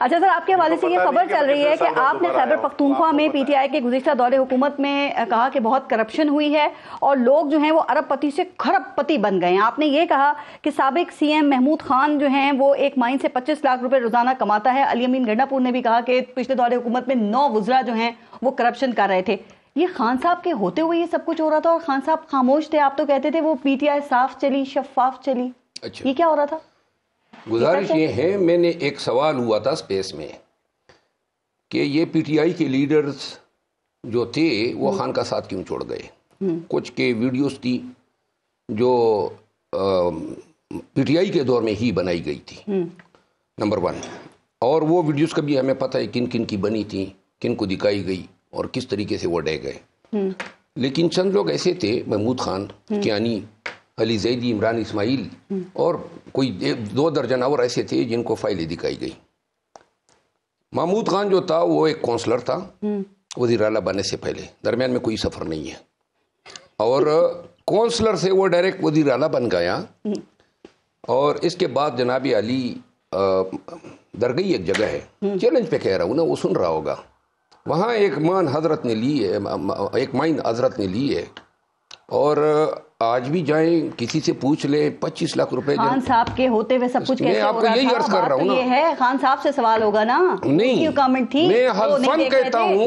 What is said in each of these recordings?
अच्छा सर आपके हवाले तो से ये खबर चल रही है कि आपने खैबर पख्तूनख्वा में पीटीआई के गुजशत दौरे हुकूमत में कहा कि बहुत करप्शन हुई है और लोग जो हैं वो अरबपति से खरबपति बन गए हैं आपने ये कहा कि सबक सी एम महमूद खान जो हैं वो एक माइन से पच्चीस लाख रुपये रोजाना कमाता है अली अमीन गंडापुर ने भी कहा कि पिछले दौरे हुकूमत में नौ वजरा जो हैं वो करप्शन कर रहे थे ये खान साहब के होते हुए ये सब कुछ हो रहा था और खान साहब खामोश थे आप तो कहते थे वो पीटीआई साफ चली शफाफ चली अच्छा। ये क्या हो रहा था गुजारिश ये है मैंने एक सवाल हुआ था स्पेस में कि ये पीटीआई के लीडर्स जो थे वो हम्म। खान का साथ क्यों छोड़ गए हम्म। कुछ के वीडियोस थी जो पीटीआई के दौर में ही बनाई गई थी नंबर हम्म। वन और वो वीडियोस का भी हमें पता है किन किन की बनी थी किन को दिखाई गई और किस तरीके से वो डह गए लेकिन चंद लोग ऐसे थे महमूद खान कियानी अली जैदी इमरान इसमाइल हम्म। और कोई दो दर्जन और ऐसे थे जिनको फाइलें दिखाई गई महमूद खान जो था वो एक कौंसलर था हम्म। वजीर अला बनने से पहले दरमियान में कोई सफ़र नहीं है और कौंसलर से वो डायरेक्ट वजीर अला बन गया हम्म। और इसके बाद जनाब अली गई एक जगह है चैलेंज पे कह रहा हूँ ना वो सुन रहा होगा वहाँ एक मान हजरत ने ली है एक माइन हजरत ने ली है और आज भी जाए किसी से पूछ ले पच्चीस लाख रुपए खान साहब के होते हुए सब कुछ कैसे आपको यही अर्ज कर रहा हूँ ये है खान साहब से सवाल होगा ना नहीं कमेंट थी मैं हल्फन कहता हूँ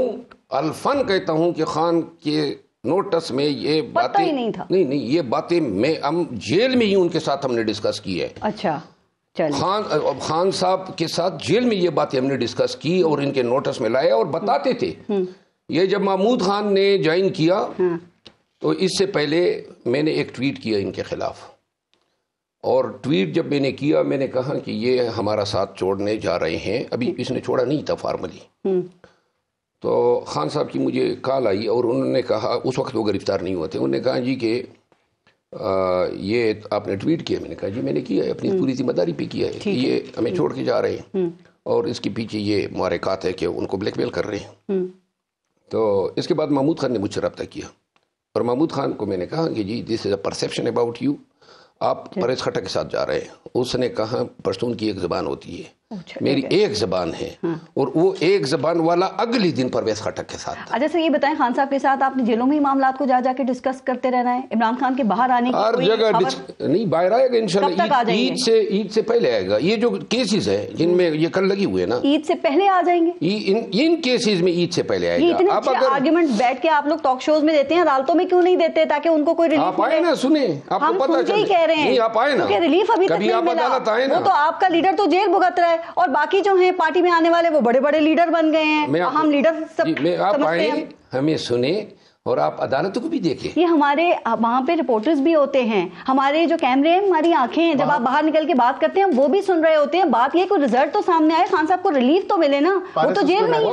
अल्फन कहता हूँ कि खान के नोटस में ये बातें नहीं था नहीं नहीं ये बातें मैं हम जेल में ही उनके साथ हमने डिस्कस की है अच्छा खान अब खान साहब के साथ जेल में ये बातें हमने डिस्कस की और इनके नोटिस में लाया और बताते थे हम्म, हम्म। ये जब महमूद खान ने ज्वाइन किया हाँ। तो इससे पहले मैंने एक ट्वीट किया इनके ख़िलाफ़ और ट्वीट जब मैंने किया मैंने कहा कि ये हमारा साथ छोड़ने जा रहे हैं अभी हम्म। इसने छोड़ा नहीं था फार्मली हम्म। तो खान साहब की मुझे कॉल आई और उन्होंने कहा उस वक्त वो गिरफ्तार नहीं हुए थे उन्होंने कहा जी कि ये आपने ट्वीट किया मैंने कहा जी मैंने किया है अपनी हम्म। पूरी जिम्मेदारी पे किया है कि ये हमें छोड़ के जा रहे हैं और इसके पीछे ये मारकात है कि उनको ब्लैकमेल कर रहे हैं तो इसके बाद महमूद खान ने मुझसे रबता किया और महमूद खान को मैंने कहा कि जी this is a perception about you आप परवेज खट्टा के साथ जा रहे हैं उसने कहा पश्तून की एक ज़बान होती है मेरी एक जबान है हाँ। और वो एक जबान वाला अगले दिन परवेज खटक के साथ अच्छा सर ये बताएं खान साहब के साथ आपने जेलों में ही मामला को जा जाके डिस्कस करते रहना है इमरान खान के बाहर आने की हर जगह नहीं बाहर आएगा इंशाल्लाह ईद से ईद से पहले आएगा ये जो केसेस है जिनमें ये कल लगी हुई है ना ईद से पहले आ जाएंगे इन केसेज में ईद से पहले आएगा आप अगर आर्ग्यूमेंट बैठ के आप लोग टॉक शोज में देते हैं अदालतों में क्यों नहीं देते ताकि उनको कोई रिलीफ आए ना सुने आपको पता कह रहे हैं आप आए ना रिलीफ अभी तक नहीं मिला तो आपका लीडर तो जेल भुगत रहा है और बाकी जो हैं पार्टी में आने वाले वो बड़े बड़े लीडर बन गए हैं हम लीडर सब आप आए हमें सुने और आप अदालतों को भी देखें ये हमारे वहाँ पे रिपोर्टर्स भी होते हैं हमारे जो कैमरे हैं हमारी आंखें हैं जब आप बाहर निकल के बात करते हैं वो भी सुन रहे होते हैं बात ये कोई रिजल्ट तो सामने आए खान साहब को रिलीफ तो मिले ना वो तो जेल में ही